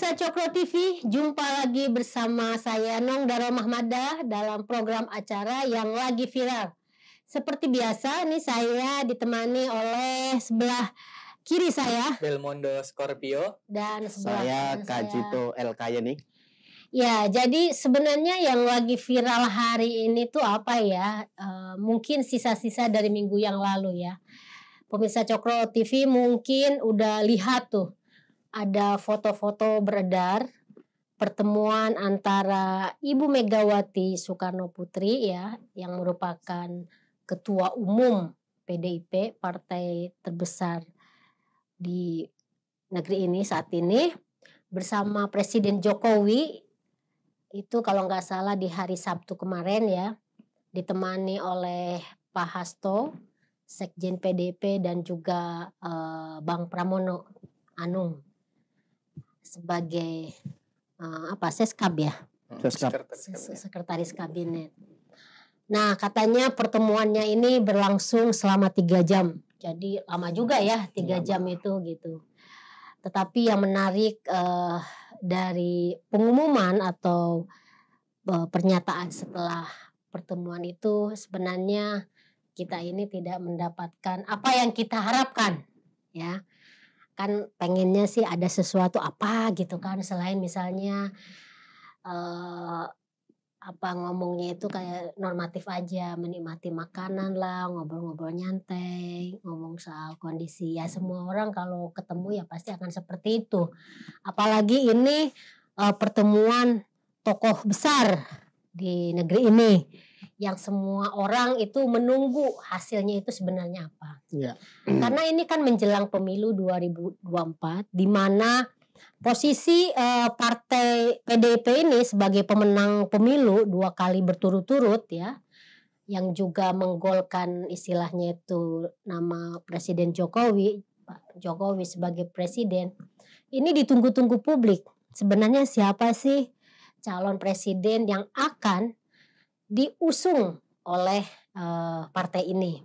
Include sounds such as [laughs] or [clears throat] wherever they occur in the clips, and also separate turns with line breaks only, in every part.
pemirsa Cokro TV, jumpa lagi bersama saya Nong Daro Mahmada dalam program acara yang lagi viral. Seperti biasa, ini saya ditemani oleh sebelah kiri saya
Belmondo Scorpio
dan
sebelah saya
Kajito El Kayani.
Ya, jadi sebenarnya yang lagi viral hari ini tuh apa ya? E, mungkin sisa-sisa dari minggu yang lalu ya. Pemirsa Cokro TV mungkin udah lihat tuh ada foto-foto beredar pertemuan antara Ibu Megawati Soekarno Putri ya yang merupakan ketua umum PDIP partai terbesar di negeri ini saat ini bersama Presiden Jokowi itu kalau nggak salah di hari Sabtu kemarin ya ditemani oleh Pak Hasto Sekjen PDP dan juga eh, Bang Pramono Anung sebagai uh, apa seskab ya seskab. sekretaris kabinet. Nah katanya pertemuannya ini berlangsung selama tiga jam, jadi lama juga ya tiga jam itu gitu. Tetapi yang menarik uh, dari pengumuman atau uh, pernyataan setelah pertemuan itu sebenarnya kita ini tidak mendapatkan apa yang kita harapkan ya kan pengennya sih ada sesuatu apa gitu kan selain misalnya uh, apa ngomongnya itu kayak normatif aja menikmati makanan lah ngobrol-ngobrol nyantai ngomong soal kondisi ya semua orang kalau ketemu ya pasti akan seperti itu apalagi ini uh, pertemuan tokoh besar di negeri ini yang semua orang itu menunggu hasilnya itu sebenarnya apa. Ya. Karena ini kan menjelang pemilu 2024 di mana posisi uh, partai PDIP ini sebagai pemenang pemilu dua kali berturut-turut ya yang juga menggolkan istilahnya itu nama Presiden Jokowi Pak Jokowi sebagai presiden ini ditunggu-tunggu publik sebenarnya siapa sih calon presiden yang akan diusung oleh uh, partai ini.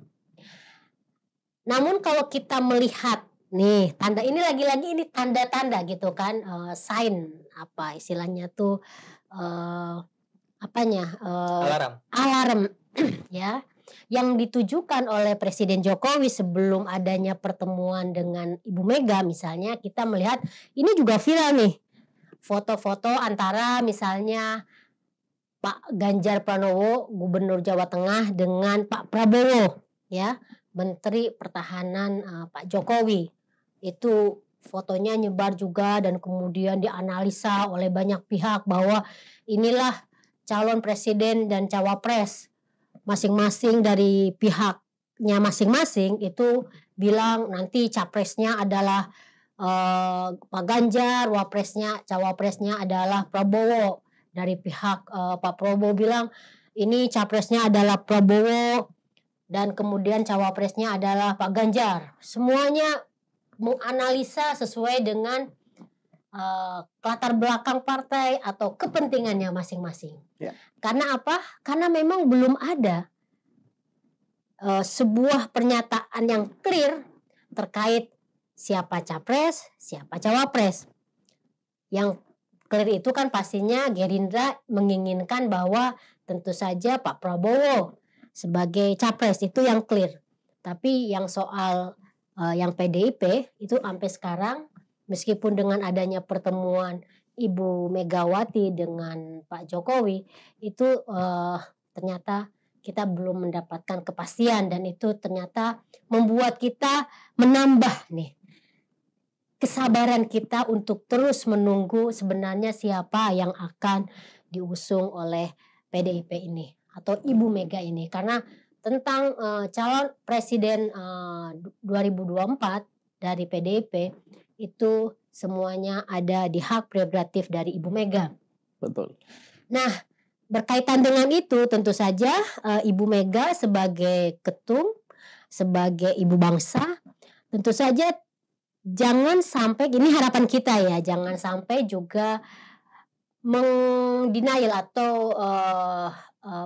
Namun kalau kita melihat nih tanda ini lagi-lagi ini tanda-tanda gitu kan uh, sign apa istilahnya tuh uh, apanya uh, alarm alarm [clears throat] ya yang ditujukan oleh Presiden Jokowi sebelum adanya pertemuan dengan Ibu Mega misalnya kita melihat ini juga viral nih foto-foto antara misalnya Pak Ganjar Pranowo Gubernur Jawa Tengah dengan Pak Prabowo ya Menteri Pertahanan uh, Pak Jokowi itu fotonya nyebar juga dan kemudian dianalisa oleh banyak pihak bahwa inilah calon presiden dan cawapres masing-masing dari pihaknya masing-masing itu bilang nanti capresnya adalah uh, Pak Ganjar, wapresnya, cawapresnya adalah Prabowo dari pihak uh, Pak Prabowo bilang ini capresnya adalah Prabowo dan kemudian cawapresnya adalah Pak Ganjar. Semuanya menganalisa sesuai dengan uh, latar belakang partai atau kepentingannya masing-masing. Ya. Karena apa? Karena memang belum ada uh, sebuah pernyataan yang clear terkait siapa capres, siapa cawapres. Yang clear itu kan pastinya Gerindra menginginkan bahwa tentu saja Pak Prabowo sebagai capres itu yang clear. Tapi yang soal uh, yang PDIP itu sampai sekarang meskipun dengan adanya pertemuan Ibu Megawati dengan Pak Jokowi itu uh, ternyata kita belum mendapatkan kepastian dan itu ternyata membuat kita menambah nih kesabaran kita untuk terus menunggu sebenarnya siapa yang akan diusung oleh PDIP ini atau Ibu Mega ini karena tentang uh, calon presiden eh, uh, 2024 dari PDIP itu semuanya ada di hak prerogatif dari Ibu Mega.
Betul. Nah,
berkaitan dengan itu tentu saja uh, Ibu Mega sebagai ketum, sebagai ibu bangsa, tentu saja jangan sampai ini harapan kita ya jangan sampai juga mengdenial atau uh, uh,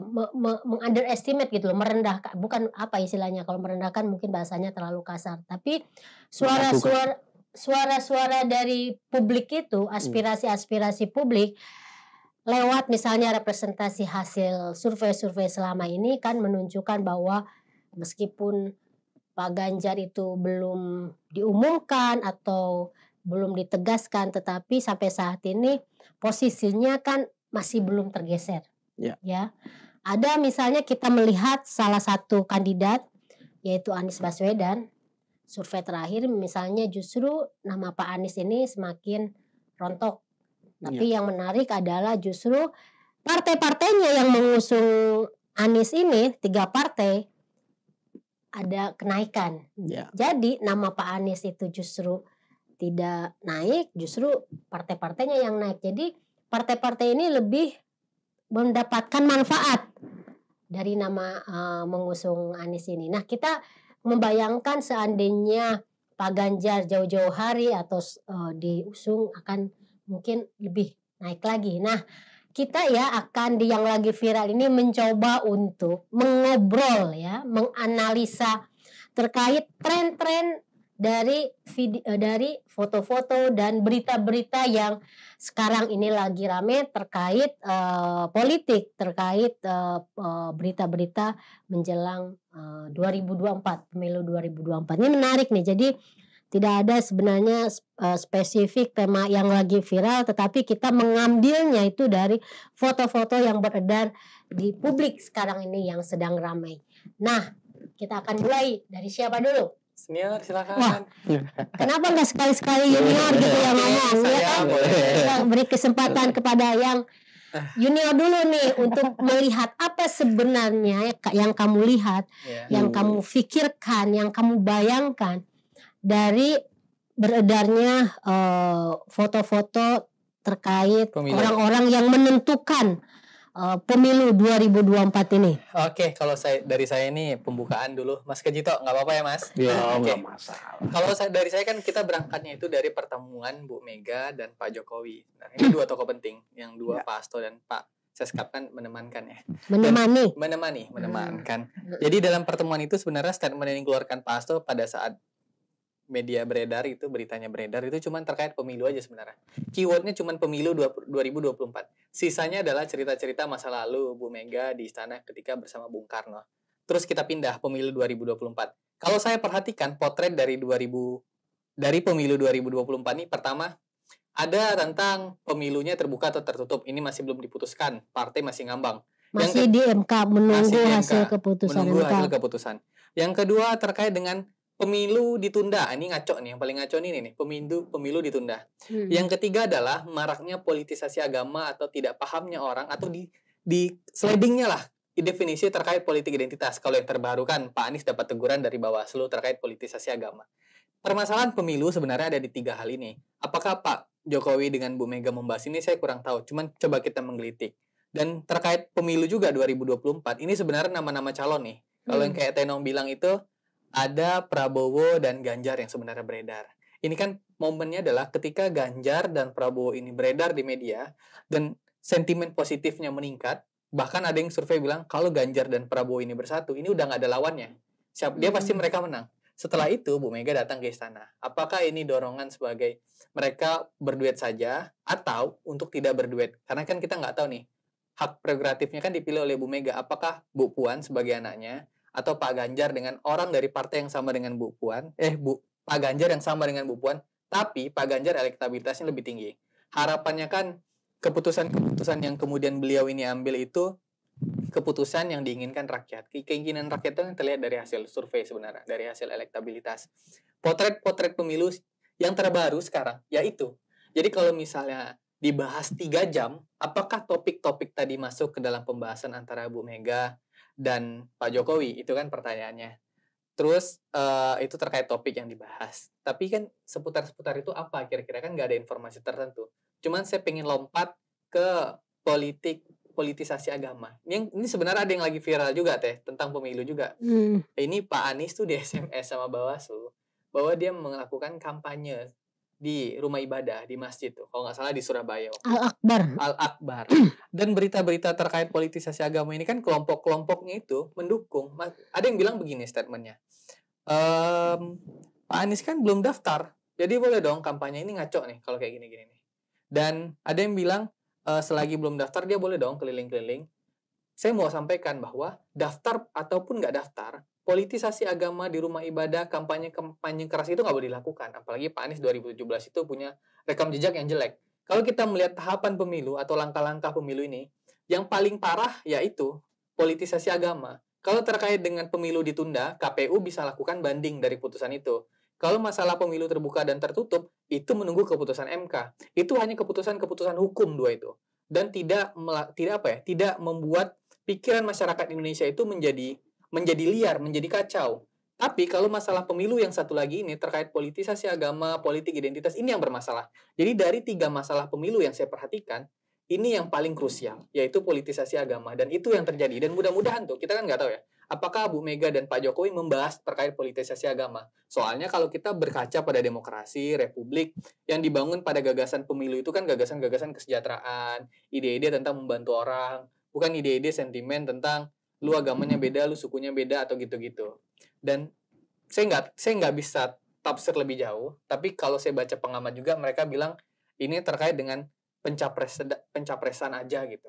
mengunderestimate gitu loh merendahkan bukan apa istilahnya kalau merendahkan mungkin bahasanya terlalu kasar tapi
suara-suara
suara-suara dari publik itu hmm. aspirasi-aspirasi publik lewat misalnya representasi hasil survei-survei selama ini kan menunjukkan bahwa meskipun Pak Ganjar itu belum diumumkan atau belum ditegaskan, tetapi sampai saat ini posisinya kan masih belum tergeser. Ya. ya. Ada misalnya kita melihat salah satu kandidat yaitu Anies Baswedan. Survei terakhir misalnya justru nama Pak Anies ini semakin rontok. Tapi ya. yang menarik adalah justru partai-partainya yang mengusung Anies ini tiga partai ada kenaikan. Yeah. Jadi nama Pak Anies itu justru tidak naik, justru partai-partainya yang naik. Jadi partai-partai ini lebih mendapatkan manfaat dari nama uh, mengusung Anies ini. Nah, kita membayangkan seandainya Pak Ganjar jauh-jauh hari atau uh, diusung akan mungkin lebih naik lagi. Nah, kita ya akan di yang lagi viral ini mencoba untuk mengobrol ya, menganalisa terkait tren-tren dari video, eh, dari foto-foto dan berita-berita yang sekarang ini lagi rame terkait uh, politik, terkait uh, uh, berita-berita menjelang uh, 2024 pemilu 2024. Ini menarik nih. Jadi tidak ada sebenarnya eh, spesifik tema yang lagi viral tetapi kita mengambilnya itu dari foto-foto yang beredar di publik sekarang ini yang sedang ramai. Nah, kita akan mulai dari siapa dulu?
Senior silakan. Wah,
kenapa nggak sekali-sekali junior gitu yang ngomong? Ya iya kan? Kita beri kesempatan kepada yang junior dulu nih untuk melihat apa sebenarnya yang kamu lihat, yeah. yang kamu pikirkan, yang kamu bayangkan dari beredarnya eh, foto-foto uh, terkait orang-orang yang menentukan uh, pemilu 2024 ini.
Oke, okay, kalau saya dari saya ini pembukaan dulu, Mas Kejito, nggak apa-apa ya Mas? Iya, yeah, okay. masalah. Kalau saya dari saya kan kita berangkatnya itu dari pertemuan Bu Mega dan Pak Jokowi. Nah, ini dua tokoh penting, yang dua yeah. Pak Asto dan Pak Seskap kan menemankan ya. Menemani. Dan, menemani, menemankan. Hmm. Jadi dalam pertemuan itu sebenarnya statement yang dikeluarkan Pak Asto pada saat media beredar itu beritanya beredar itu cuman terkait pemilu aja sebenarnya. Keywordnya cuman pemilu 2024. Sisanya adalah cerita-cerita masa lalu Bu Mega di istana ketika bersama Bung Karno. Terus kita pindah pemilu 2024. Kalau saya perhatikan potret dari 2000 dari pemilu 2024 ini pertama ada tentang pemilunya terbuka atau tertutup. Ini masih belum diputuskan. Partai masih ngambang.
Masih di MK menunggu masih di MK, hasil keputusan menunggu MK. hasil
keputusan. Yang kedua terkait dengan pemilu ditunda ah, ini ngaco nih yang paling ngaco nih nih pemilu pemilu ditunda hmm. yang ketiga adalah maraknya politisasi agama atau tidak pahamnya orang atau di di slidingnya lah definisi terkait politik identitas kalau yang terbaru kan Pak Anies dapat teguran dari Bawaslu terkait politisasi agama permasalahan pemilu sebenarnya ada di tiga hal ini apakah Pak Jokowi dengan Bu Mega membahas ini saya kurang tahu cuman coba kita menggelitik dan terkait pemilu juga 2024 ini sebenarnya nama-nama calon nih kalau hmm. yang kayak Tenong bilang itu ada Prabowo dan Ganjar yang sebenarnya beredar. Ini kan momennya adalah ketika Ganjar dan Prabowo ini beredar di media dan sentimen positifnya meningkat, bahkan ada yang survei bilang kalau Ganjar dan Prabowo ini bersatu, ini udah nggak ada lawannya. Siap, dia pasti hmm. mereka menang. Setelah itu Bu Mega datang ke istana. Apakah ini dorongan sebagai mereka berduet saja atau untuk tidak berduet? Karena kan kita nggak tahu nih hak prerogatifnya kan dipilih oleh Bu Mega. Apakah Bu Puan sebagai anaknya atau Pak Ganjar dengan orang dari partai yang sama dengan Bu Puan, eh Bu Pak Ganjar yang sama dengan Bu Puan, tapi Pak Ganjar elektabilitasnya lebih tinggi. Harapannya kan keputusan-keputusan yang kemudian beliau ini ambil itu keputusan yang diinginkan rakyat. Keinginan rakyat itu yang terlihat dari hasil survei sebenarnya, dari hasil elektabilitas. Potret-potret pemilu yang terbaru sekarang yaitu. Jadi kalau misalnya dibahas tiga jam, apakah topik-topik tadi masuk ke dalam pembahasan antara Bu Mega, dan Pak Jokowi itu kan pertanyaannya terus uh, itu terkait topik yang dibahas tapi kan seputar-seputar itu apa kira-kira kan nggak ada informasi tertentu cuman saya pengen lompat ke politik politisasi agama ini, ini sebenarnya ada yang lagi viral juga teh tentang pemilu juga hmm. ini Pak Anies tuh di SMS sama Bawaslu bahwa dia melakukan kampanye di rumah ibadah di masjid tuh kalau nggak salah di Surabaya Al Akbar Al Akbar [clears throat] dan berita-berita terkait politisasi agama ini kan kelompok-kelompoknya itu mendukung ada yang bilang begini statementnya ehm, Pak Anies kan belum daftar jadi boleh dong kampanye ini ngaco nih kalau kayak gini-gini nih dan ada yang bilang e, selagi belum daftar dia boleh dong keliling-keliling saya mau sampaikan bahwa daftar ataupun nggak daftar politisasi agama di rumah ibadah, kampanye-kampanye keras itu nggak boleh dilakukan. Apalagi Pak Anies 2017 itu punya rekam jejak yang jelek. Kalau kita melihat tahapan pemilu atau langkah-langkah pemilu ini, yang paling parah yaitu politisasi agama. Kalau terkait dengan pemilu ditunda, KPU bisa lakukan banding dari putusan itu. Kalau masalah pemilu terbuka dan tertutup, itu menunggu keputusan MK. Itu hanya keputusan-keputusan hukum dua itu. Dan tidak tidak apa ya, tidak membuat pikiran masyarakat Indonesia itu menjadi menjadi liar, menjadi kacau. Tapi kalau masalah pemilu yang satu lagi ini terkait politisasi agama, politik identitas ini yang bermasalah. Jadi dari tiga masalah pemilu yang saya perhatikan, ini yang paling krusial, yaitu politisasi agama. Dan itu yang terjadi. Dan mudah-mudahan tuh, kita kan nggak tahu ya, apakah Bu Mega dan Pak Jokowi membahas terkait politisasi agama. Soalnya kalau kita berkaca pada demokrasi, republik, yang dibangun pada gagasan pemilu itu kan gagasan-gagasan kesejahteraan, ide-ide tentang membantu orang, bukan ide-ide sentimen tentang lu agamanya beda lu sukunya beda atau gitu-gitu dan saya nggak saya nggak bisa tafsir lebih jauh tapi kalau saya baca pengamat juga mereka bilang ini terkait dengan pencapres pencapresan aja gitu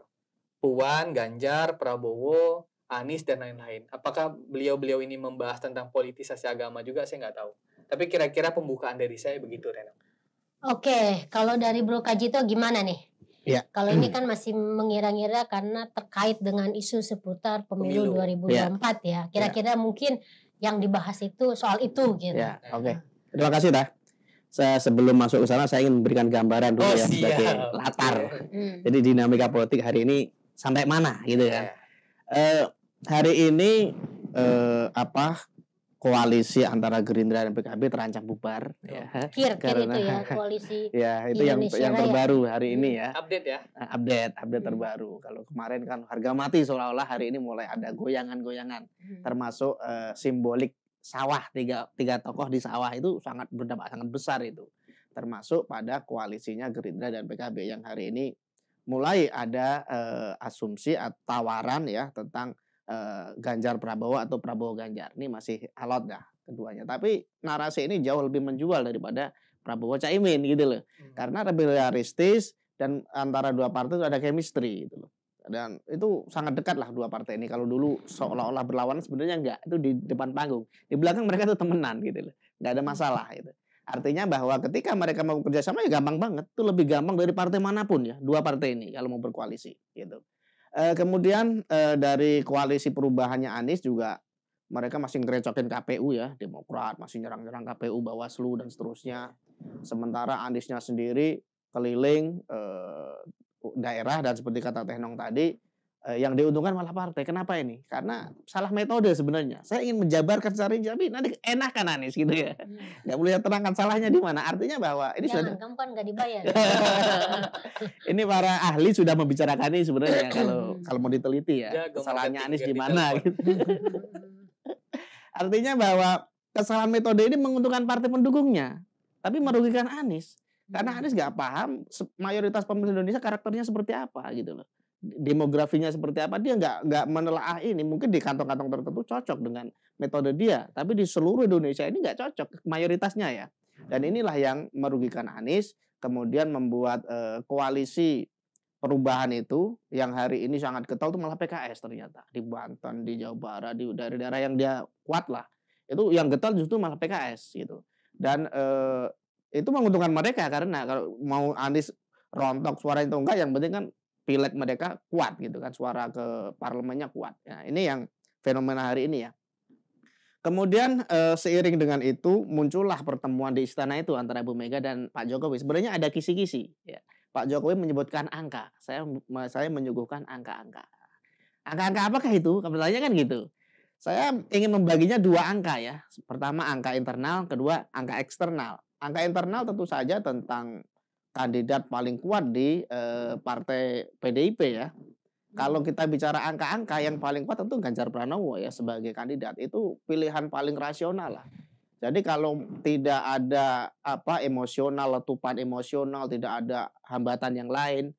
Puan Ganjar Prabowo Anies dan lain-lain apakah beliau-beliau ini membahas tentang politisasi agama juga saya nggak tahu tapi kira-kira pembukaan dari saya begitu Renang
Oke, kalau dari Bro Kajito gimana nih?
Ya. Kalau ini hmm. kan
masih mengira-ngira karena terkait dengan isu seputar pemilu, pemilu. 2024 ya. ya. Kira-kira ya. mungkin yang dibahas itu soal itu gitu. Ya,
nah. oke. Okay. Terima kasih dah. Saya sebelum masuk ke sana saya ingin memberikan gambaran dulu oh, ya sebagai latar. Hmm. Jadi dinamika politik hari ini sampai mana gitu kan. Ya. Uh, hari ini uh, apa koalisi antara Gerindra dan PKB terancam bubar. Ya. Iya. Kir, kir itu ya [laughs]
koalisi. ya itu yang Indonesia yang terbaru
ya. hari ini ya. Update ya. Nah, update, update hmm. terbaru. Kalau kemarin kan harga mati seolah-olah hari ini mulai ada goyangan-goyangan, hmm. termasuk uh, simbolik sawah tiga tiga tokoh di sawah itu sangat berdampak sangat besar itu, termasuk pada koalisinya Gerindra dan PKB yang hari ini mulai ada uh, asumsi atau tawaran ya tentang uh, Ganjar Prabowo atau Prabowo Ganjar. Ini masih alot dah keduanya. Tapi narasi ini jauh lebih menjual daripada Prabowo Caimin gitu loh. Hmm. Karena lebih realistis dan antara dua partai itu ada chemistry gitu loh. Dan itu sangat dekat lah dua partai ini. Kalau dulu seolah-olah berlawanan sebenarnya enggak. Itu di depan panggung. Di belakang mereka itu temenan gitu loh. Enggak ada hmm. masalah gitu. Artinya bahwa ketika mereka mau kerjasama ya gampang banget. Itu lebih gampang dari partai manapun ya. Dua partai ini kalau mau berkoalisi gitu. E, kemudian e, dari koalisi perubahannya Anies juga mereka masih ngerecokin KPU ya, Demokrat masih nyerang-nyerang KPU, Bawaslu dan seterusnya. Sementara Aniesnya sendiri keliling e, daerah dan seperti kata Tehnong tadi Eh, yang diuntungkan malah partai. Kenapa ini? Karena salah metode sebenarnya. Saya ingin menjabarkan secara rinci, tapi nanti enakan Anies gitu ya. Hmm. Gak boleh terangkan salahnya di mana. Artinya bahwa ini Jangan, sudah... gampang gak dibayar. [laughs] ini para ahli sudah membicarakan ini sebenarnya hmm. kalau kalau mau diteliti ya. Iya, kesalahannya Anies di mana gitu. Artinya bahwa kesalahan metode ini menguntungkan partai pendukungnya. Tapi merugikan Anies. Karena hmm. Anies gak paham mayoritas pemilih Indonesia karakternya seperti apa gitu loh demografinya seperti apa dia nggak nggak menelaah ini mungkin di kantong-kantong tertentu cocok dengan metode dia tapi di seluruh Indonesia ini nggak cocok mayoritasnya ya dan hmm. inilah yang merugikan Anies kemudian membuat e, koalisi perubahan itu yang hari ini sangat getol itu malah PKS ternyata di Banten di Jawa Barat di daerah-daerah yang dia kuat lah itu yang getol justru malah PKS gitu dan e, itu menguntungkan mereka karena kalau mau Anies rontok suara itu enggak yang penting kan pileg mereka kuat gitu kan suara ke parlemennya kuat. ya ini yang fenomena hari ini ya. Kemudian e, seiring dengan itu muncullah pertemuan di istana itu antara Bu Mega dan Pak Jokowi. Sebenarnya ada kisi-kisi. Ya. Pak Jokowi menyebutkan angka. Saya saya menyuguhkan angka-angka. Angka-angka apakah itu? kebetulannya kan gitu. Saya ingin membaginya dua angka ya. Pertama angka internal, kedua angka eksternal. Angka internal tentu saja tentang kandidat paling kuat di eh, partai PDIP ya. Kalau hmm. kita bicara angka-angka yang paling kuat tentu Ganjar Pranowo ya sebagai kandidat itu pilihan paling rasional lah. Jadi kalau tidak ada apa emosional, letupan emosional, tidak ada hambatan yang lain,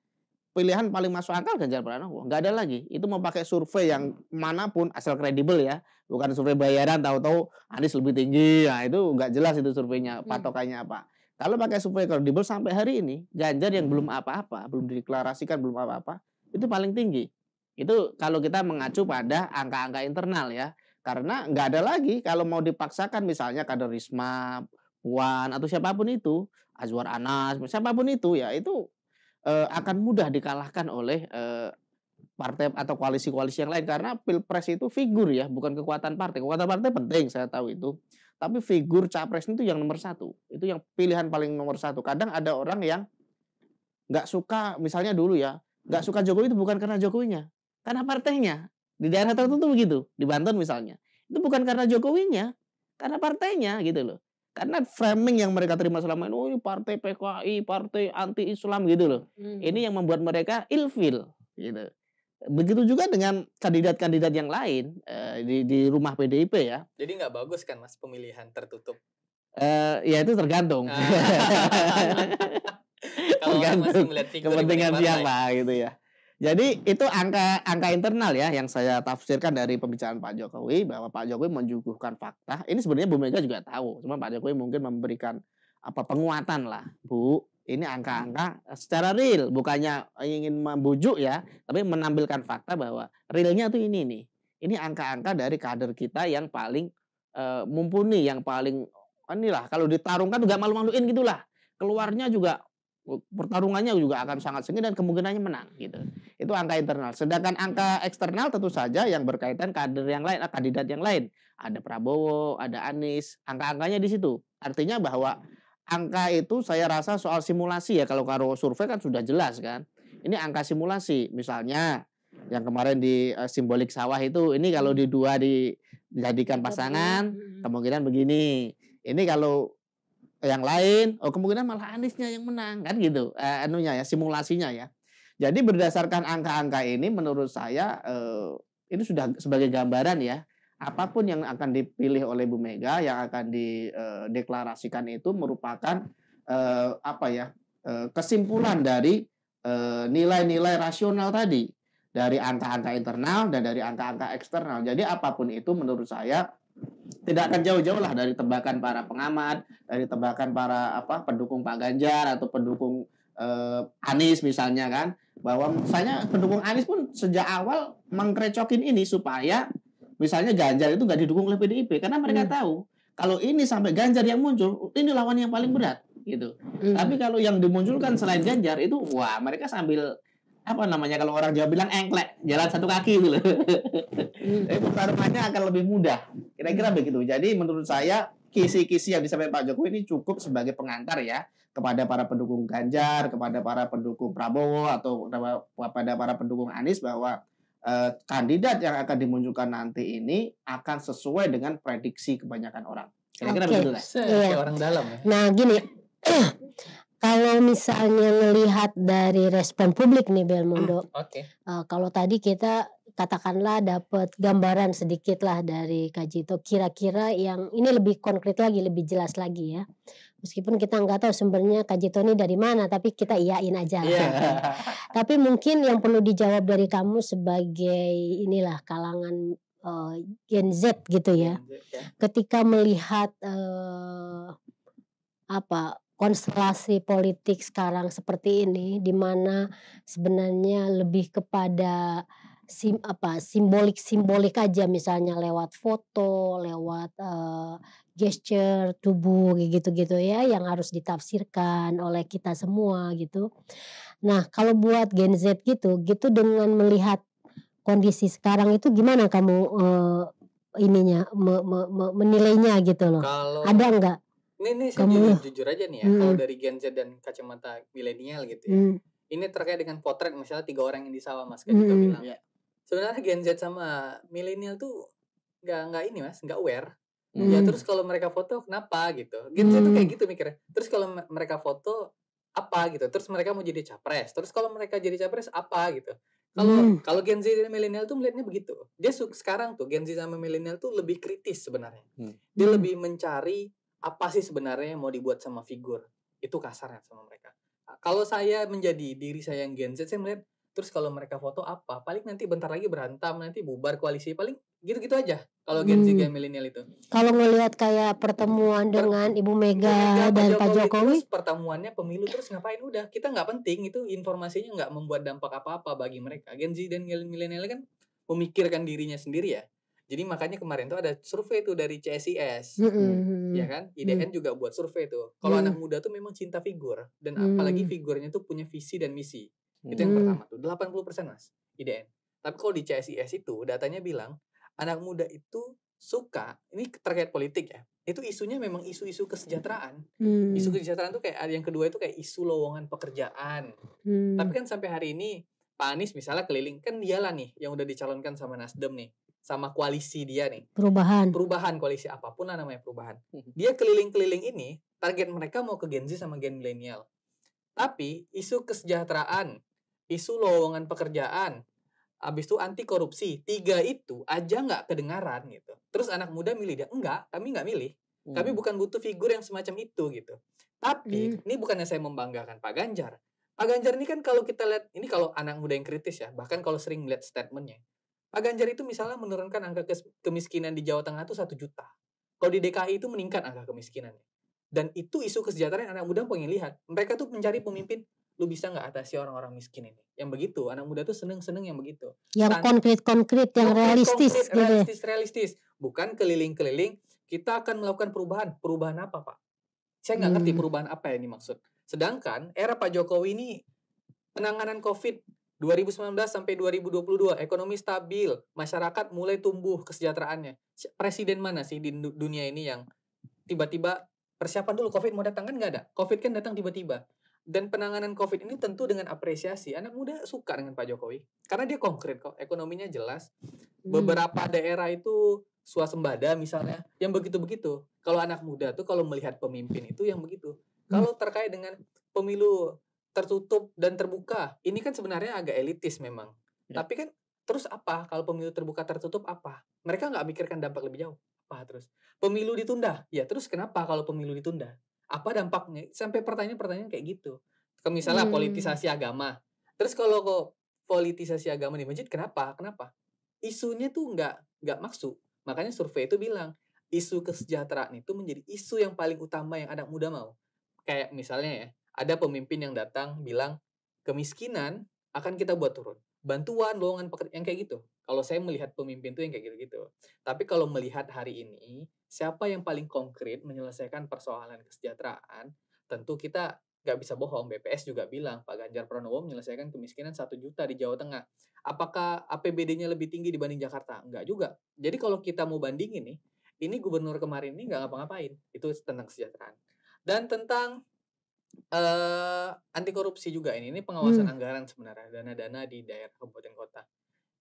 pilihan paling masuk akal Ganjar Pranowo. Nggak ada lagi. Itu mau pakai survei yang manapun asal kredibel ya. Bukan survei bayaran tahu-tahu Anies lebih tinggi. ya itu nggak jelas itu surveinya, hmm. patokannya apa. Kalau pakai survei kredibel sampai hari ini, Ganjar yang belum hmm. apa-apa, belum dideklarasikan, belum apa-apa, itu paling tinggi. Itu kalau kita mengacu pada angka-angka internal ya. Karena nggak ada lagi kalau mau dipaksakan misalnya kader Risma, Puan, atau siapapun itu, Azwar Anas, siapapun itu ya, itu eh, akan mudah dikalahkan oleh eh, partai atau koalisi-koalisi yang lain. Karena Pilpres itu figur ya, bukan kekuatan partai. Kekuatan partai penting, saya tahu itu. Tapi figur capres itu yang nomor satu. Itu yang pilihan paling nomor satu. Kadang ada orang yang nggak suka, misalnya dulu ya, nggak suka Jokowi itu bukan karena Jokowinya, karena partainya. Di daerah tertentu begitu, di Banten misalnya. Itu bukan karena Jokowinya, karena partainya gitu loh. Karena framing yang mereka terima selama ini, oh ini partai PKI, partai anti Islam gitu loh. Hmm. Ini yang membuat mereka ilfil gitu. Begitu juga dengan kandidat-kandidat yang lain eh, di, di rumah PDIP ya.
Jadi nggak bagus kan mas pemilihan tertutup?
Eh, ya itu tergantung. Ah. [laughs]
tergantung kepentingan siapa ya. gitu
ya. Jadi hmm. itu angka angka internal ya yang saya tafsirkan dari pembicaraan Pak Jokowi bahwa Pak Jokowi menjuguhkan fakta. Ini sebenarnya Bu Mega juga tahu, cuma Pak Jokowi mungkin memberikan apa penguatan lah, Bu. Ini angka-angka hmm. eh, secara real, bukannya ingin membujuk ya, tapi menampilkan fakta bahwa realnya tuh ini nih. Ini angka-angka dari kader kita yang paling uh, mumpuni, yang paling eh, inilah kalau ditarungkan juga malu-maluin gitulah. Keluarnya juga pertarungannya juga akan sangat sengit dan kemungkinannya menang gitu. Itu angka internal. Sedangkan angka eksternal tentu saja yang berkaitan kader yang lain, kandidat yang lain. Ada Prabowo, ada Anies, angka-angkanya di situ. Artinya bahwa angka itu saya rasa soal simulasi ya kalau karo survei kan sudah jelas kan. Ini angka simulasi misalnya yang kemarin di uh, simbolik sawah itu ini kalau di dua di, dijadikan pasangan kemungkinan begini. Ini kalau yang lain oh kemungkinan malah Aniesnya yang menang kan gitu. Eh, anunya ya simulasinya ya. Jadi berdasarkan angka-angka ini menurut saya eh, ini sudah sebagai gambaran ya apapun yang akan dipilih oleh Bu Mega yang akan dideklarasikan itu merupakan eh, apa ya eh, kesimpulan dari nilai eh, nilai-nilai rasional tadi dari angka-angka internal dan dari angka-angka eksternal. Jadi apapun itu menurut saya tidak akan jauh-jauh lah dari tebakan para pengamat, dari tebakan para apa pendukung Pak Ganjar atau pendukung eh, Anies misalnya kan bahwa misalnya pendukung Anies pun sejak awal mengkrecokin ini supaya Misalnya Ganjar itu nggak didukung oleh PDIP karena mereka hmm. tahu kalau ini sampai Ganjar yang muncul, ini lawan yang paling hmm. berat gitu. Hmm. Tapi kalau yang dimunculkan selain Ganjar itu wah mereka sambil apa namanya kalau orang Jawa bilang engklek, jalan satu kaki gitu hmm. pertarungannya akan lebih mudah. Kira-kira hmm. begitu. Jadi menurut saya kisi-kisi yang disampaikan Pak Jokowi ini cukup sebagai pengantar ya kepada para pendukung Ganjar, kepada para pendukung Prabowo atau kepada para pendukung Anies bahwa eh, kandidat yang akan dimunculkan nanti ini akan sesuai dengan prediksi kebanyakan orang.
Kira-kira okay. begitu lah. Iya. orang dalam. Ya.
Nah gini, [clears throat] kalau misalnya melihat dari respon publik nih Belmundo, okay. uh, eh, kalau tadi kita katakanlah dapat gambaran sedikit lah dari kaji itu kira-kira yang ini lebih konkret lagi lebih jelas lagi ya meskipun kita nggak tahu sumbernya kaji itu ini dari mana tapi kita iyain aja yeah. Iya. Kan? tapi mungkin yang perlu dijawab dari kamu sebagai inilah kalangan uh, Gen Z gitu ya ya. ketika melihat uh, apa konstelasi politik sekarang seperti ini di mana sebenarnya lebih kepada sim apa simbolik simbolik aja misalnya lewat foto lewat uh, gesture tubuh gitu-gitu ya yang harus ditafsirkan oleh kita semua gitu nah kalau buat Gen Z gitu gitu dengan melihat kondisi sekarang itu gimana kamu uh, ininya me, me, me, menilainya gitu loh kalau, ada nggak
ini, ini saya kamu jujur, jujur aja nih ya hmm. kalau dari Gen Z dan kacamata milenial gitu ya hmm. ini terkait dengan potret misalnya tiga orang yang sawah mas kan hmm. juga hmm. bilang yeah sebenarnya Gen Z sama milenial tuh nggak nggak ini mas nggak aware hmm. ya terus kalau mereka foto kenapa gitu Gen Z hmm. tuh kayak hmm. gitu mikirnya terus kalau mereka foto apa gitu terus mereka mau jadi capres terus kalau mereka jadi capres apa gitu kalau hmm. kalau Gen Z dan milenial tuh melihatnya begitu dia sekarang tuh Gen Z sama milenial tuh lebih kritis sebenarnya hmm. dia hmm. lebih mencari apa sih sebenarnya yang mau dibuat sama figur itu kasarnya sama mereka kalau saya menjadi diri saya yang Gen Z saya melihat Terus kalau mereka foto apa? Paling nanti bentar lagi berantem, nanti bubar koalisi, paling gitu-gitu aja. Kalau Gen Z hmm. Gen milenial itu.
Kalau ngelihat kayak hmm. pertemuan per dengan Ibu Mega, Mega dan Pak Jokowi, terus
pertemuannya pemilu terus ngapain udah. Kita nggak penting itu informasinya nggak membuat dampak apa-apa bagi mereka. Gen Z dan milenial kan memikirkan dirinya sendiri ya. Jadi makanya kemarin tuh ada survei tuh dari CSIS, mm hmm, -hmm. ya kan? IDN mm. juga buat survei tuh. Kalau mm. anak muda tuh memang cinta figur dan mm. apalagi figurnya tuh punya visi dan misi. Itu yang hmm. pertama tuh 80% Mas IDN. Tapi kalau di CSIS itu datanya bilang anak muda itu suka ini terkait politik ya itu isunya memang isu-isu kesejahteraan hmm. isu kesejahteraan tuh kayak yang kedua itu kayak isu lowongan pekerjaan hmm. tapi kan sampai hari ini Pak Anies misalnya keliling kan dialah nih yang udah dicalonkan sama Nasdem nih sama koalisi dia nih perubahan perubahan koalisi apapun lah namanya perubahan hmm. dia keliling-keliling ini target mereka mau ke Gen Z sama Gen milenial tapi isu kesejahteraan isu lowongan pekerjaan, abis itu anti korupsi. Tiga itu aja nggak kedengaran gitu. Terus anak muda milih dia? Enggak, kami nggak milih. Hmm. Kami bukan butuh figur yang semacam itu gitu. Tapi hmm. ini bukannya saya membanggakan Pak Ganjar. Pak Ganjar ini kan kalau kita lihat, ini kalau anak muda yang kritis ya, bahkan kalau sering lihat statementnya. Pak Ganjar itu misalnya menurunkan angka kemiskinan di Jawa Tengah itu satu juta. Kalau di DKI itu meningkat angka kemiskinannya dan itu isu kesejahteraan anak muda pengen lihat mereka tuh mencari pemimpin lu bisa nggak atasi orang-orang miskin ini yang begitu anak muda tuh seneng-seneng yang begitu yang
konkret-konkret yang realistis konkret, gitu. realistis
realistis bukan keliling-keliling kita akan melakukan perubahan perubahan apa pak saya nggak hmm. ngerti perubahan apa yang dimaksud sedangkan era pak jokowi ini penanganan covid 2019 sampai 2022 ekonomi stabil masyarakat mulai tumbuh kesejahteraannya presiden mana sih di dunia ini yang tiba-tiba persiapan dulu covid mau datang kan nggak ada covid kan datang tiba-tiba dan penanganan COVID ini tentu dengan apresiasi. Anak muda suka dengan Pak Jokowi karena dia konkret kok, ekonominya jelas. Hmm. Beberapa hmm. daerah itu suasembada misalnya, yang begitu-begitu. Kalau anak muda tuh kalau melihat pemimpin itu yang begitu. Hmm. Kalau terkait dengan pemilu tertutup dan terbuka, ini kan sebenarnya agak elitis memang. Ya. Tapi kan terus apa kalau pemilu terbuka tertutup apa? Mereka nggak mikirkan dampak lebih jauh apa terus? Pemilu ditunda, ya terus kenapa kalau pemilu ditunda? apa dampaknya sampai pertanyaan-pertanyaan kayak gitu ke misalnya hmm. politisasi agama terus kalau kok politisasi agama di masjid kenapa kenapa isunya tuh nggak nggak masuk makanya survei itu bilang isu kesejahteraan itu menjadi isu yang paling utama yang anak muda mau kayak misalnya ya ada pemimpin yang datang bilang kemiskinan akan kita buat turun bantuan lowongan pekerjaan yang kayak gitu kalau saya melihat pemimpin itu yang kayak gitu-gitu. Tapi kalau melihat hari ini, siapa yang paling konkret menyelesaikan persoalan kesejahteraan, tentu kita nggak bisa bohong. BPS juga bilang Pak Ganjar Pranowo menyelesaikan kemiskinan satu juta di Jawa Tengah. Apakah APBD-nya lebih tinggi dibanding Jakarta? Nggak juga. Jadi kalau kita mau bandingin nih, ini gubernur kemarin ini nggak ngapa-ngapain. Itu tentang kesejahteraan. Dan tentang uh, anti korupsi juga ini, ini pengawasan hmm. anggaran sebenarnya dana-dana di daerah kabupaten kota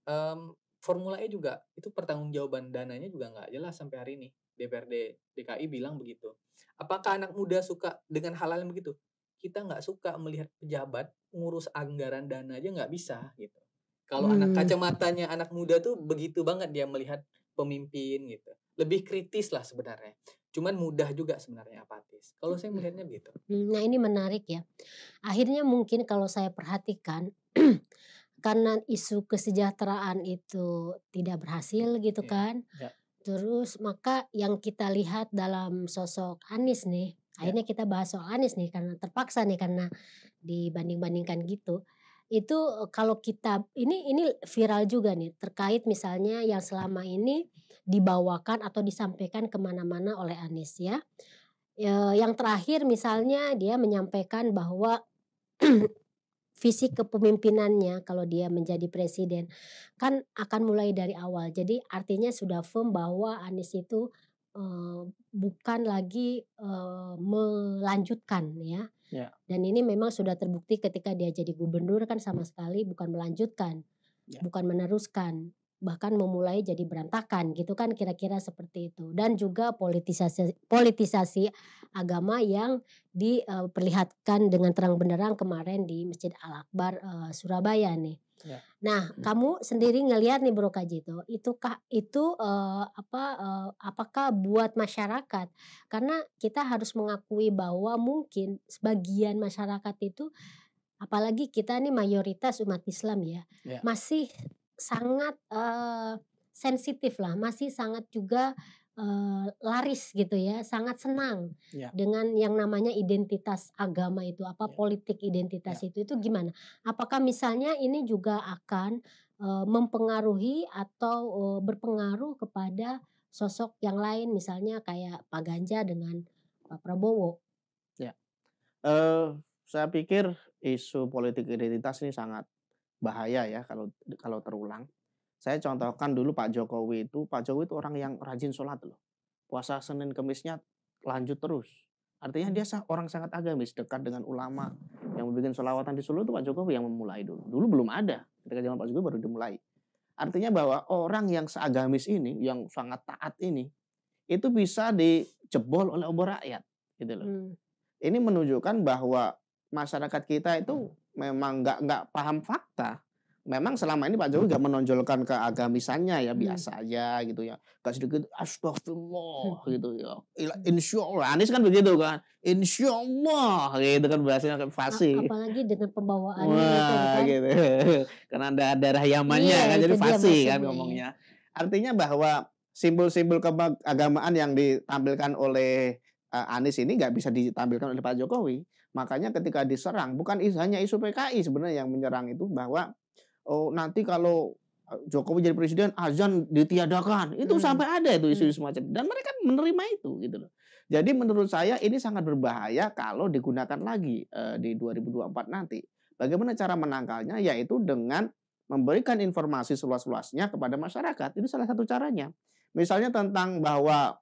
um, mmm, Formula E juga itu pertanggungjawaban dananya juga nggak jelas sampai hari ini. DPRD DKI bilang begitu. Apakah anak muda suka dengan hal-hal yang begitu? Kita nggak suka melihat pejabat ngurus anggaran dana aja nggak bisa gitu. Kalau hmm. anak kacamatanya anak muda tuh begitu banget dia melihat pemimpin gitu. Lebih kritis lah sebenarnya. Cuman mudah juga sebenarnya apatis. Kalau saya hmm. melihatnya begitu.
Nah ini menarik ya. Akhirnya mungkin kalau saya perhatikan karena isu kesejahteraan itu tidak berhasil gitu iya, kan. Yeah. Terus maka yang kita lihat dalam sosok Anis nih, yeah. akhirnya kita bahas soal Anis nih karena terpaksa nih karena dibanding-bandingkan gitu. Itu eh, kalau kita ini ini viral juga nih terkait misalnya yang selama ini dibawakan atau disampaikan kemana-mana oleh Anis ya. E, yang terakhir misalnya dia menyampaikan bahwa [clears throat] visi kepemimpinannya kalau dia menjadi presiden kan akan mulai dari awal. Jadi artinya sudah firm bahwa Anies itu uh, bukan lagi uh, melanjutkan ya. Yeah. Dan ini memang sudah terbukti ketika dia jadi gubernur kan sama sekali bukan melanjutkan, yeah. bukan meneruskan bahkan memulai jadi berantakan gitu kan kira-kira seperti itu dan juga politisasi politisasi agama yang diperlihatkan eh, dengan terang benderang kemarin di Masjid Al Akbar eh, Surabaya nih. Ya. Nah, hmm. kamu sendiri ngelihat nih Bro Kajito, itukah itu uh, apa uh, apakah buat masyarakat? Karena kita harus mengakui bahwa mungkin sebagian masyarakat itu apalagi kita nih mayoritas umat Islam ya, ya. masih sangat uh, sensitif lah, masih sangat juga uh, laris gitu ya, sangat senang ya. dengan yang namanya identitas agama itu apa ya. politik identitas ya. itu itu gimana? Apakah misalnya ini juga akan uh, mempengaruhi atau uh, berpengaruh kepada sosok yang lain misalnya kayak Pak Ganjar dengan Pak Prabowo?
Ya, uh, saya pikir isu politik identitas ini sangat bahaya ya kalau kalau terulang. Saya contohkan dulu Pak Jokowi itu, Pak Jokowi itu orang yang rajin sholat loh. Puasa Senin Kemisnya lanjut terus. Artinya dia orang sangat agamis, dekat dengan ulama. Yang membuat sholawatan di Solo itu Pak Jokowi yang memulai dulu. Dulu belum ada, ketika zaman Pak Jokowi baru dimulai. Artinya bahwa orang yang seagamis ini, yang sangat taat ini, itu bisa dicebol oleh obor rakyat. Gitu loh. Hmm. Ini menunjukkan bahwa masyarakat kita itu hmm memang nggak nggak paham fakta, memang hmm. selama ini Pak Jokowi nggak menonjolkan keagamisannya ya hmm. biasa aja gitu ya. Gak sedikit astagfirullah hmm. gitu ya. Insya Allah, Anies kan begitu kan. Insya Allah gitu kan bahasanya kan fasi Apalagi
dengan pembawaannya gitu, kan. gitu.
[laughs] Karena ada darah yamannya iya, kan jadi Fasi kan ngomongnya. Artinya bahwa simbol-simbol keagamaan yang ditampilkan oleh eh, Anies ini nggak bisa ditampilkan oleh Pak Jokowi Makanya ketika diserang bukan hanya isu PKI sebenarnya yang menyerang itu bahwa oh nanti kalau eh, Jokowi jadi presiden azan ditiadakan. Itu hmm. sampai ada itu hmm. isu-isu semacam dan mereka menerima itu gitu loh. Jadi menurut saya ini sangat berbahaya kalau digunakan lagi uh, di 2024 nanti. Bagaimana cara menangkalnya yaitu dengan memberikan informasi seluas-luasnya kepada masyarakat. Itu salah satu caranya. Misalnya tentang bahwa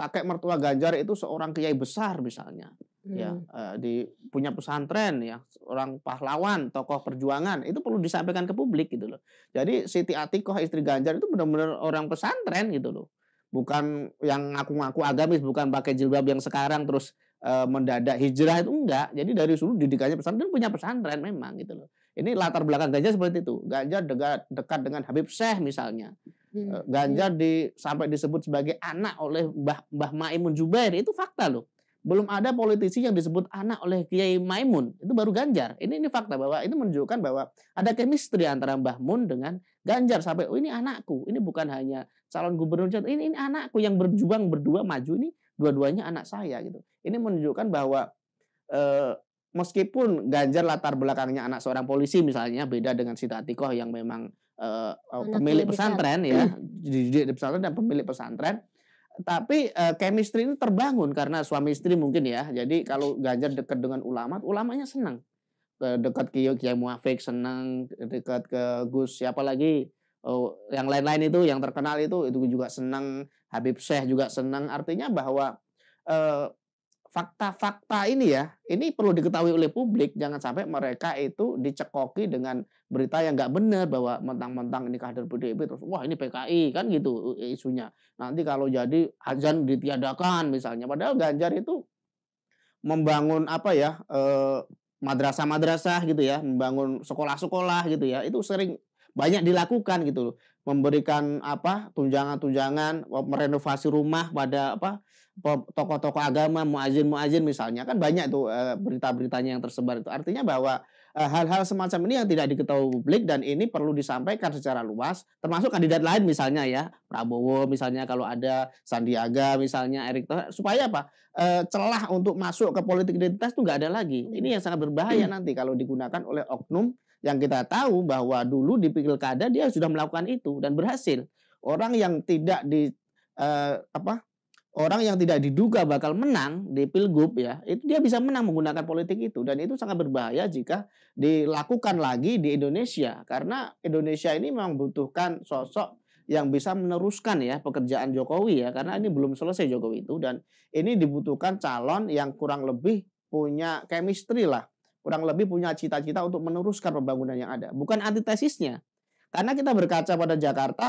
kakek mertua Ganjar itu seorang kiai besar misalnya ya, hmm. ya di punya pesantren ya orang pahlawan tokoh perjuangan itu perlu disampaikan ke publik gitu loh jadi Siti Atikoh istri Ganjar itu benar-benar orang pesantren gitu loh bukan yang ngaku-ngaku agamis bukan pakai jilbab yang sekarang terus uh, mendadak hijrah itu enggak jadi dari dulu didikannya pesantren punya pesantren memang gitu loh ini latar belakang Ganjar seperti itu Ganjar dekat dekat dengan Habib Syekh misalnya Hmm. Eh, Ganjar di sampai disebut sebagai anak oleh Mbah, Mbah Maimun Jubair itu fakta loh. Belum ada politisi yang disebut anak oleh Kiai Maimun itu baru Ganjar. Ini ini fakta bahwa ini menunjukkan bahwa ada chemistry antara Mbah Mun dengan Ganjar sampai oh ini anakku. Ini bukan hanya calon gubernur ini ini anakku yang berjuang berdua maju ini dua-duanya anak saya gitu. Ini menunjukkan bahwa eh, meskipun Ganjar latar belakangnya anak seorang polisi misalnya beda dengan Sita Atikoh yang memang uh, pemilik pesantren ya jadi [clears throat] di pesantren dan pemilik pesantren tapi uh, chemistry ini terbangun karena suami istri mungkin ya jadi kalau Ganjar dekat dengan ulama ulamanya senang dekat ke Kiai Muafik senang dekat ke Gus siapa lagi oh, yang lain-lain itu yang terkenal itu itu juga senang Habib Syekh juga senang artinya bahwa uh, fakta-fakta ini ya, ini perlu diketahui oleh publik. Jangan sampai mereka itu dicekoki dengan berita yang nggak benar bahwa mentang-mentang ini kader PDIP terus wah ini PKI kan gitu e, isunya. Nanti kalau jadi azan ditiadakan misalnya, padahal Ganjar itu membangun apa ya e, madrasah-madrasah gitu ya, membangun sekolah-sekolah gitu ya, itu sering banyak dilakukan gitu loh memberikan apa tunjangan-tunjangan merenovasi rumah pada apa tokoh-tokoh agama muazin muazin misalnya kan banyak tuh eh, berita-beritanya yang tersebar itu artinya bahwa eh, hal-hal semacam ini yang tidak diketahui publik dan ini perlu disampaikan secara luas termasuk kandidat lain misalnya ya Prabowo misalnya kalau ada Sandiaga misalnya Erick Thohir supaya apa eh, celah untuk masuk ke politik identitas itu nggak ada lagi ini yang sangat berbahaya hmm. nanti kalau digunakan oleh oknum yang kita tahu bahwa dulu di pilkada dia sudah melakukan itu dan berhasil. Orang yang tidak di eh, apa orang yang tidak diduga bakal menang di pilgub ya itu dia bisa menang menggunakan politik itu dan itu sangat berbahaya jika dilakukan lagi di Indonesia karena Indonesia ini memang butuhkan sosok yang bisa meneruskan ya pekerjaan Jokowi ya karena ini belum selesai Jokowi itu dan ini dibutuhkan calon yang kurang lebih punya chemistry lah kurang lebih punya cita-cita untuk meneruskan pembangunan yang ada, bukan antitesisnya. Karena kita berkaca pada Jakarta,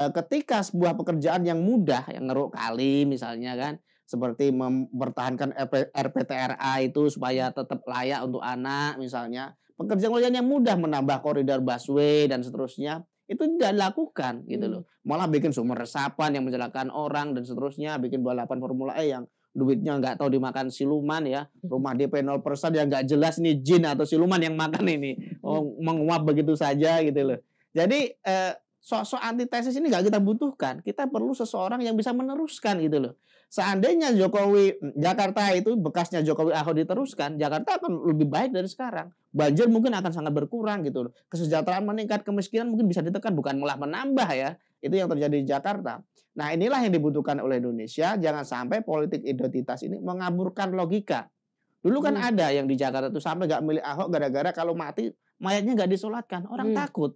eh, ketika sebuah pekerjaan yang mudah, yang ngeruk kali misalnya kan, seperti mempertahankan RPTRA itu supaya tetap layak untuk anak misalnya, pekerjaan-pekerjaan yang mudah menambah koridor busway dan seterusnya, itu tidak dilakukan gitu loh. Hmm. Malah bikin sumur resapan yang mencelakakan orang dan seterusnya, bikin balapan Formula E yang duitnya nggak tahu dimakan siluman ya hmm. rumah DP 0% persen yang nggak jelas nih jin atau siluman yang makan ini hmm. oh, menguap begitu saja gitu loh jadi eh, sosok antitesis ini nggak kita butuhkan kita perlu seseorang yang bisa meneruskan gitu loh seandainya Jokowi Jakarta itu bekasnya Jokowi Ahok diteruskan Jakarta akan lebih baik dari sekarang banjir mungkin akan sangat berkurang gitu loh kesejahteraan meningkat kemiskinan mungkin bisa ditekan bukan malah menambah ya itu yang terjadi di Jakarta Nah inilah yang dibutuhkan oleh Indonesia. Jangan sampai politik identitas ini mengaburkan logika. Dulu kan hmm. ada yang di Jakarta tuh sampai gak milih Ahok gara-gara kalau mati mayatnya gak disolatkan, orang hmm. takut.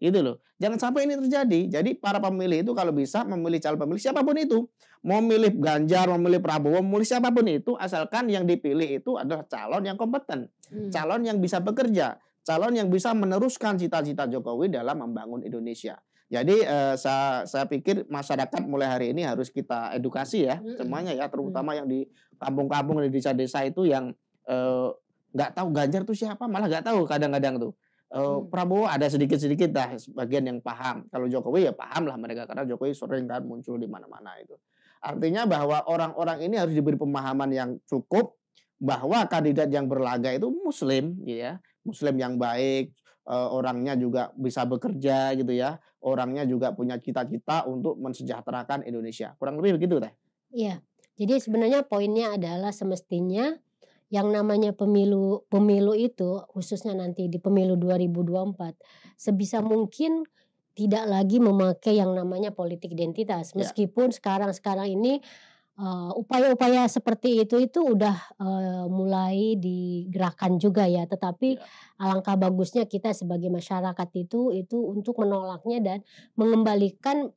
Gitu loh. Jangan sampai ini terjadi. Jadi para pemilih itu kalau bisa memilih calon pemilih siapapun itu, mau milih Ganjar, mau milih Prabowo, mau milih siapapun itu asalkan yang dipilih itu adalah calon yang kompeten, hmm. calon yang bisa bekerja, calon yang bisa meneruskan cita-cita Jokowi dalam membangun Indonesia. Jadi eh, saya saya pikir masyarakat mulai hari ini harus kita edukasi ya hmm semuanya ya terutama yang di kampung-kampung di desa-desa itu yang eh, nggak eh, tahu Ganjar tuh siapa malah nggak tahu kadang-kadang tuh. Uh, hmm. Prabowo ada sedikit-sedikit dah sebagian yang paham. Kalau Jokowi ya paham lah mereka karena Jokowi sering kan muncul di mana-mana itu. Artinya bahwa orang-orang ini harus diberi pemahaman yang cukup bahwa kandidat yang berlaga itu Muslim, ya Muslim yang baik, Eh, orangnya juga bisa bekerja gitu ya. Orangnya juga punya cita-cita untuk mensejahterakan Indonesia. Kurang lebih begitu teh. Iya. Jadi sebenarnya
poinnya adalah semestinya yang namanya pemilu pemilu itu khususnya nanti di pemilu 2024 sebisa mungkin tidak lagi memakai yang namanya politik identitas iya. meskipun sekarang-sekarang ya. ini Eh, upaya-upaya uh, seperti itu itu udah uh, mulai digerakkan juga ya tetapi ya. alangkah bagusnya kita sebagai masyarakat itu itu untuk menolaknya dan mengembalikan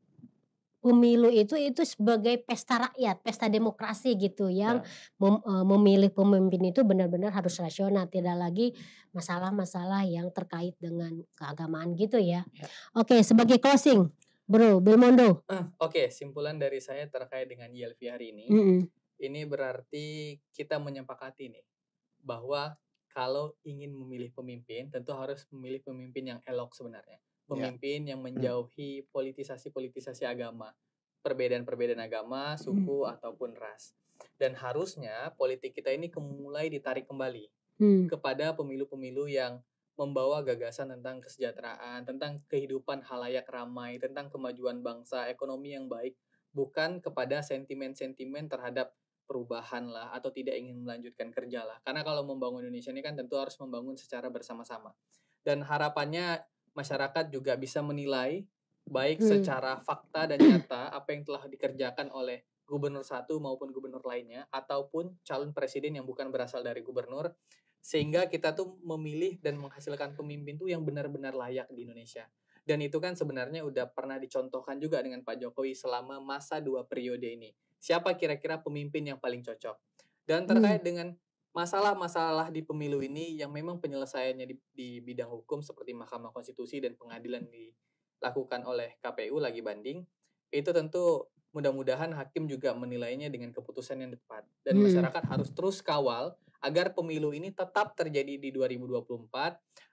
pemilu itu itu sebagai pesta rakyat, pesta demokrasi gitu yang ya. mem, uh, memilih pemimpin itu benar-benar harus rasional, tidak lagi masalah-masalah yang terkait dengan keagamaan gitu ya. ya. Oke, sebagai closing
Bro, Belmondo. Uh, Oke, okay. simpulan dari saya terkait dengan YLV hari ini. Mm -hmm. Ini berarti kita menyepakati nih bahwa kalau ingin memilih pemimpin, tentu harus memilih pemimpin yang elok sebenarnya. Ya. Pemimpin yeah. yang mm. menjauhi politisasi-politisasi agama, perbedaan-perbedaan agama, suku mm. ataupun ras. Dan harusnya politik kita ini kemulai ditarik kembali mm. kepada pemilu-pemilu yang membawa gagasan tentang kesejahteraan, tentang kehidupan halayak ramai, tentang kemajuan bangsa, ekonomi yang baik, bukan kepada sentimen-sentimen terhadap perubahan lah atau tidak ingin melanjutkan kerja lah. Karena kalau membangun Indonesia ini kan tentu harus membangun secara bersama-sama. Dan harapannya masyarakat juga bisa menilai baik hmm. secara fakta dan nyata apa yang telah dikerjakan oleh gubernur satu maupun gubernur lainnya ataupun calon presiden yang bukan berasal dari gubernur sehingga kita tuh memilih dan menghasilkan pemimpin tuh yang benar-benar layak di Indonesia. Dan itu kan sebenarnya udah pernah dicontohkan juga dengan Pak Jokowi selama masa dua periode ini. Siapa kira-kira pemimpin yang paling cocok? Dan hmm. terkait hmm. dengan masalah-masalah di pemilu ini yang memang penyelesaiannya di, di bidang hukum seperti Mahkamah Konstitusi dan pengadilan dilakukan oleh KPU lagi banding, itu tentu mudah-mudahan hakim juga menilainya dengan keputusan yang tepat. Dan hmm. masyarakat harus terus kawal agar pemilu ini tetap terjadi di 2024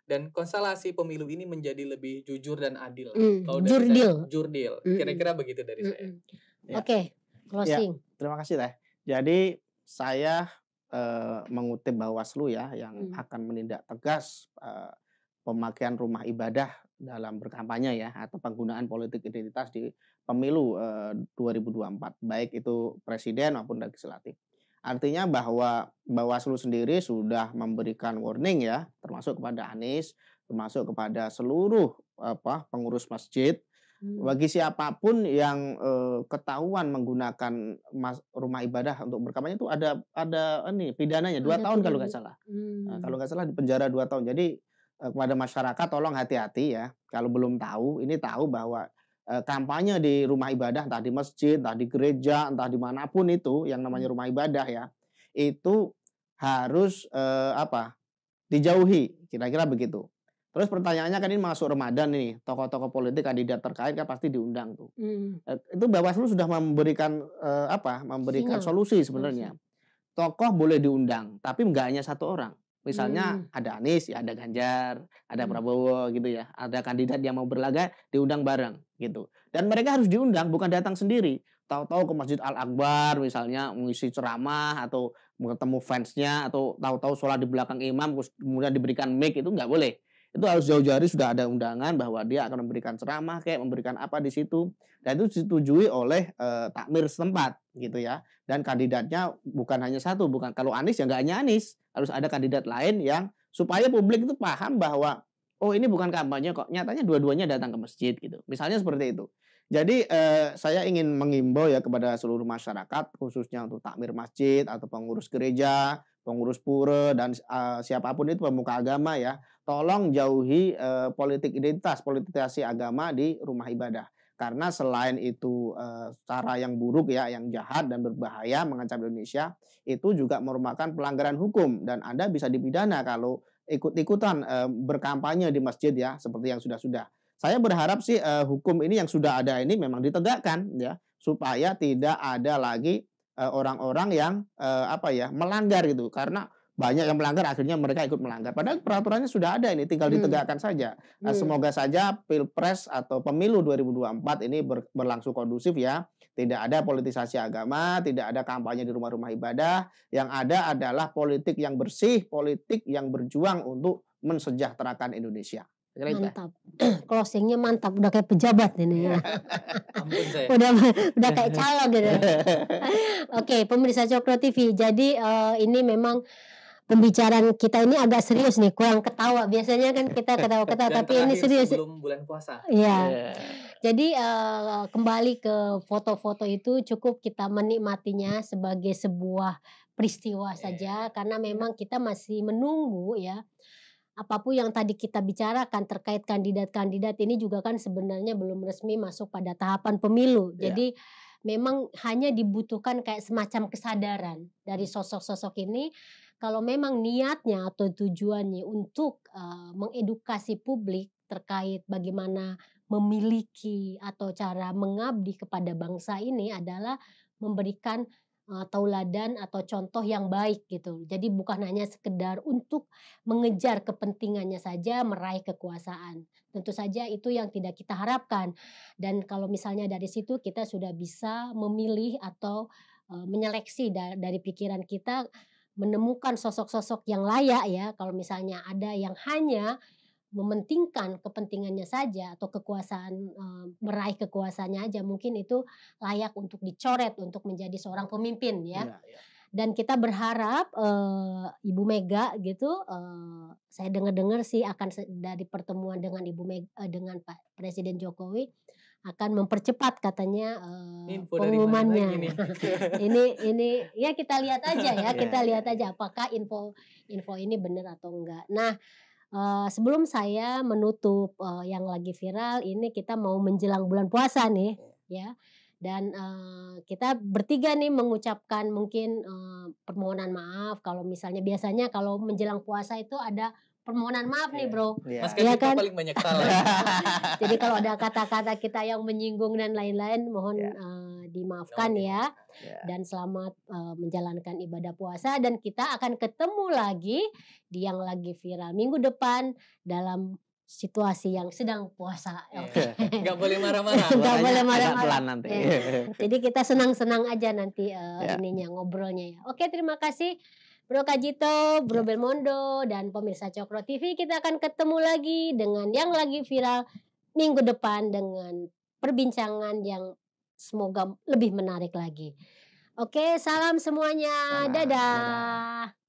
dan konstelasi pemilu ini menjadi lebih jujur dan adil. Mm, Kalau jurdil. Saya, jurdil. kira hmm. Kira-kira begitu dari mm. saya. Hmm.
Ya. Oke, okay, closing. Ya, terima kasih teh. Jadi saya uh, mengutip Bawaslu ya yang mm. akan menindak tegas uh, pemakaian rumah ibadah dalam berkampanye ya atau penggunaan politik identitas di pemilu eh, 2024 baik itu presiden maupun legislatif. Artinya bahwa Bawaslu sendiri sudah memberikan warning ya, termasuk kepada Anies, termasuk kepada seluruh apa pengurus masjid hmm. bagi siapapun yang e, ketahuan menggunakan mas, rumah ibadah untuk berkampanye itu ada ada ini pidananya dua ada tahun kalau nggak salah nah, hmm. nah, kalau nggak salah di penjara dua tahun jadi e, kepada masyarakat tolong hati-hati ya kalau belum tahu ini tahu bahwa Eh, kampanye di rumah ibadah, entah di masjid, entah di gereja, entah dimanapun itu yang namanya hmm. rumah ibadah ya, itu harus eh, apa? Dijauhi, kira-kira begitu. Terus pertanyaannya kan ini masuk Ramadan nih, tokoh-tokoh politik kandidat terkait kan pasti diundang tuh. Mm. Itu Bawaslu sudah memberikan eh, apa? Memberikan Sinyal. solusi oh, sebenarnya. Tokoh boleh diundang, tapi enggak hanya satu orang. Misalnya hmm. ada Anies, ya ada Ganjar, ada hmm. Prabowo gitu ya. Ada kandidat yang mau berlaga diundang bareng gitu. Dan mereka harus diundang bukan datang sendiri. Tahu-tahu ke Masjid Al Akbar misalnya mengisi ceramah atau ketemu fansnya atau tahu-tahu sholat di belakang imam kemudian diberikan mic itu nggak boleh itu harus jauh-jauh hari sudah ada undangan bahwa dia akan memberikan ceramah kayak memberikan apa di situ dan itu disetujui oleh e, takmir setempat gitu ya dan kandidatnya bukan hanya satu bukan kalau Anies ya nggak hanya Anies harus ada kandidat lain yang supaya publik itu paham bahwa oh ini bukan kampanye kok nyatanya dua-duanya datang ke masjid gitu misalnya seperti itu jadi e, saya ingin mengimbau ya kepada seluruh masyarakat khususnya untuk takmir masjid atau pengurus gereja pengurus pura dan uh, siapapun itu pemuka agama ya, tolong jauhi uh, politik identitas, politisasi agama di rumah ibadah. Karena selain itu uh, cara yang buruk ya, yang jahat dan berbahaya mengancam Indonesia, itu juga merupakan pelanggaran hukum dan Anda bisa dipidana kalau ikut-ikutan uh, berkampanye di masjid ya, seperti yang sudah-sudah. Saya berharap sih uh, hukum ini yang sudah ada ini memang ditegakkan ya, supaya tidak ada lagi Eh, orang-orang yang eh, apa ya melanggar gitu karena banyak yang melanggar akhirnya mereka ikut melanggar padahal peraturannya sudah ada ini tinggal hmm. ditegakkan saja nah, hmm. semoga saja pilpres atau pemilu 2024 ini ber, berlangsung kondusif ya tidak ada politisasi agama tidak ada kampanye di rumah-rumah ibadah yang ada adalah politik yang bersih politik yang berjuang untuk mensejahterakan Indonesia mantap.
[clears throat] Closingnya mantap, udah kayak pejabat ini iya. ya.
[laughs] [laughs] udah udah kayak [laughs] calon gitu. Oke,
okay, pemirsa Cokro TV. Jadi uh, ini memang pembicaraan kita ini agak serius nih, kurang ketawa. Biasanya kan kita ketawa-ketawa, tapi ini serius. belum
bulan puasa. ya Yeah.
Jadi uh, kembali ke foto-foto itu cukup kita menikmatinya sebagai sebuah peristiwa yeah. saja karena iya. memang kita masih menunggu ya apapun yang tadi kita bicarakan terkait kandidat-kandidat ini juga kan sebenarnya belum resmi masuk pada tahapan pemilu. Yeah. Jadi memang hanya dibutuhkan kayak semacam kesadaran dari hmm. sosok-sosok ini kalau memang niatnya atau tujuannya untuk uh, mengedukasi publik terkait bagaimana memiliki atau cara mengabdi kepada bangsa ini adalah memberikan Eh, tauladan atau contoh yang baik gitu. Jadi bukan hanya sekedar untuk mengejar kepentingannya saja meraih kekuasaan. Tentu saja itu yang tidak kita harapkan. Dan kalau misalnya dari situ kita sudah bisa memilih atau eh, menyeleksi dari pikiran kita menemukan sosok-sosok yang layak ya. Kalau misalnya ada yang hanya mementingkan kepentingannya saja atau kekuasaan e, meraih kekuasaannya aja mungkin itu layak untuk dicoret untuk menjadi seorang pemimpin ya. ya, ya. Dan kita berharap e, Ibu Mega gitu e, saya dengar-dengar sih akan dari pertemuan dengan Ibu Mega eh, dengan Pak Presiden Jokowi akan mempercepat katanya uh,
pengumumannya. Dari [laughs] ini
ini ya kita lihat aja ya, iya, kita iya, lihat iya. aja apakah info info ini benar atau enggak. Nah, sebelum saya menutup uh, yang lagi viral ini kita mau menjelang bulan puasa nih iya. ya dan uh, kita bertiga nih mengucapkan mungkin uh, permohonan maaf kalau misalnya biasanya kalau menjelang puasa itu ada permohonan maaf iya, nih bro. Yeah. Mas ya kan? paling banyak salah. [laughs] Jadi kalau ada kata-kata kita yang menyinggung dan lain-lain, mohon yeah. Iya. uh, dimaafkan no, ya. Ya. dan selamat uh, menjalankan ibadah puasa dan kita akan ketemu lagi di yang lagi viral minggu depan dalam situasi yang sedang puasa. Iya.
Oke. Okay. [laughs] Gak boleh marah-marah. Gak boleh marah-marah. nanti. Iya.
Jadi kita senang-senang aja nanti uh, yeah. ininya ngobrolnya ya. Oke, terima kasih Bro Kajito, Bro ya. Belmondo dan pemirsa Cokro TV. Kita akan ketemu lagi dengan yang lagi viral minggu depan dengan perbincangan yang semoga lebih menarik lagi. Oke, salam semuanya. Dadah. Dadah.